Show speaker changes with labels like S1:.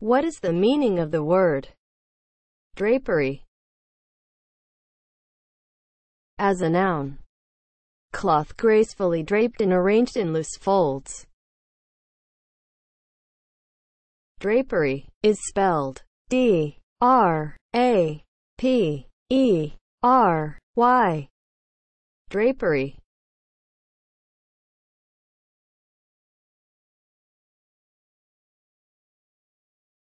S1: What is the meaning of the word drapery? As a noun, cloth gracefully draped and arranged in loose folds.
S2: Drapery is spelled D R A
S1: P E R Y. Drapery